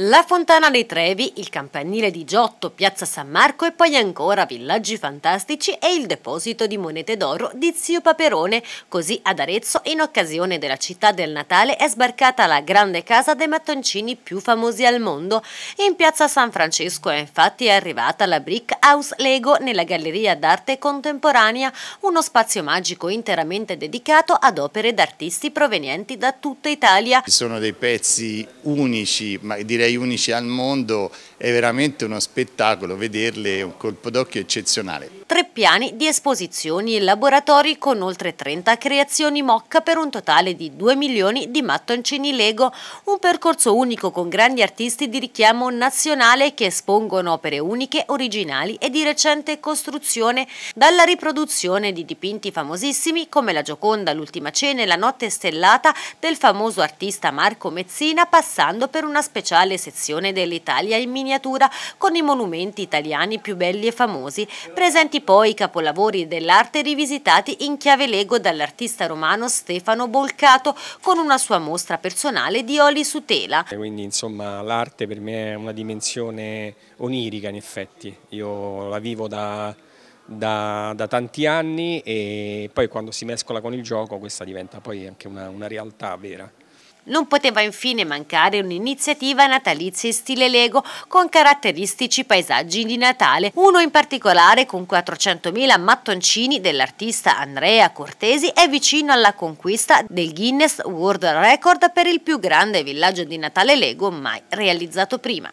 La Fontana dei Trevi, il campanile di Giotto, Piazza San Marco e poi ancora villaggi fantastici e il deposito di monete d'oro di Zio Paperone. Così ad Arezzo, in occasione della città del Natale, è sbarcata la grande casa dei mattoncini più famosi al mondo. In Piazza San Francesco eh, è infatti arrivata la Brick House Lego nella Galleria d'Arte Contemporanea, uno spazio magico interamente dedicato ad opere d'artisti provenienti da tutta Italia. Sono dei pezzi unici, ma direi direi unici al mondo, è veramente uno spettacolo vederle, un colpo d'occhio eccezionale. Tre piani di esposizioni e laboratori con oltre 30 creazioni mocca per un totale di 2 milioni di mattoncini Lego, un percorso unico con grandi artisti di richiamo nazionale che espongono opere uniche, originali e di recente costruzione, dalla riproduzione di dipinti famosissimi come la Gioconda, l'Ultima Cena e la Notte Stellata del famoso artista Marco Mezzina, passando per una speciale grande sezione dell'Italia in miniatura con i monumenti italiani più belli e famosi, presenti poi i capolavori dell'arte rivisitati in chiave lego dall'artista romano Stefano Bolcato con una sua mostra personale di oli su tela. Quindi insomma l'arte per me è una dimensione onirica in effetti, io la vivo da, da, da, tanti anni e poi quando si mescola con il gioco questa diventa poi anche una, una realtà vera. Non poteva infine mancare un'iniziativa natalizia in stile Lego con caratteristici paesaggi di Natale, uno in particolare con 400.000 mattoncini dell'artista Andrea Cortesi è vicino alla conquista del Guinness World Record per il più grande villaggio di Natale Lego mai realizzato prima.